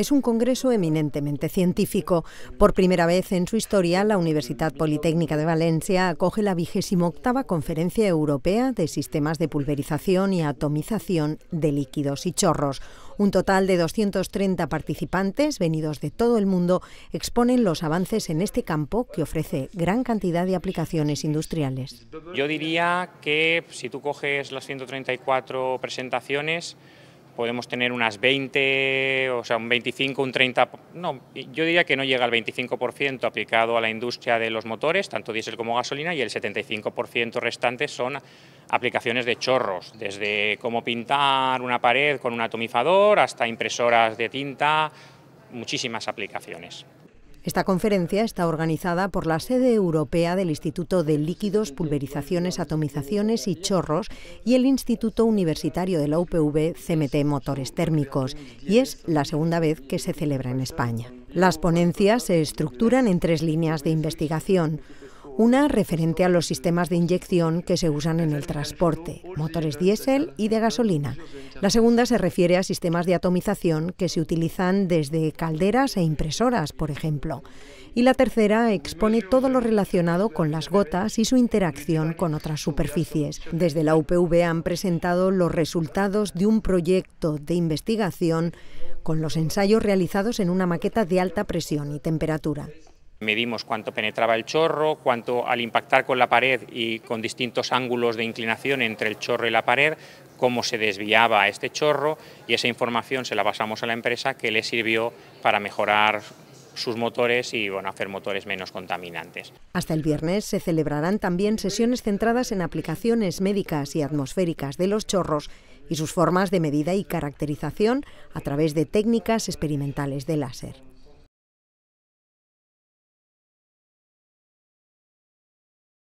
es un congreso eminentemente científico. Por primera vez en su historia, la Universidad Politécnica de Valencia acoge la vigésima Conferencia Europea de Sistemas de Pulverización y Atomización de Líquidos y Chorros. Un total de 230 participantes, venidos de todo el mundo, exponen los avances en este campo que ofrece gran cantidad de aplicaciones industriales. Yo diría que si tú coges las 134 presentaciones, podemos tener unas 20, o sea, un 25, un 30, no, yo diría que no llega al 25% aplicado a la industria de los motores, tanto diésel como gasolina, y el 75% restante son aplicaciones de chorros, desde cómo pintar una pared con un atomizador hasta impresoras de tinta, muchísimas aplicaciones. Esta conferencia está organizada por la sede europea del Instituto de Líquidos, Pulverizaciones, Atomizaciones y Chorros y el Instituto Universitario de la UPV CMT Motores Térmicos, y es la segunda vez que se celebra en España. Las ponencias se estructuran en tres líneas de investigación. Una referente a los sistemas de inyección que se usan en el transporte, motores diésel y de gasolina. La segunda se refiere a sistemas de atomización que se utilizan desde calderas e impresoras, por ejemplo. Y la tercera expone todo lo relacionado con las gotas y su interacción con otras superficies. Desde la UPV han presentado los resultados de un proyecto de investigación con los ensayos realizados en una maqueta de alta presión y temperatura. Medimos cuánto penetraba el chorro, cuánto al impactar con la pared y con distintos ángulos de inclinación entre el chorro y la pared, cómo se desviaba este chorro y esa información se la pasamos a la empresa que le sirvió para mejorar sus motores y bueno, hacer motores menos contaminantes. Hasta el viernes se celebrarán también sesiones centradas en aplicaciones médicas y atmosféricas de los chorros y sus formas de medida y caracterización a través de técnicas experimentales de láser.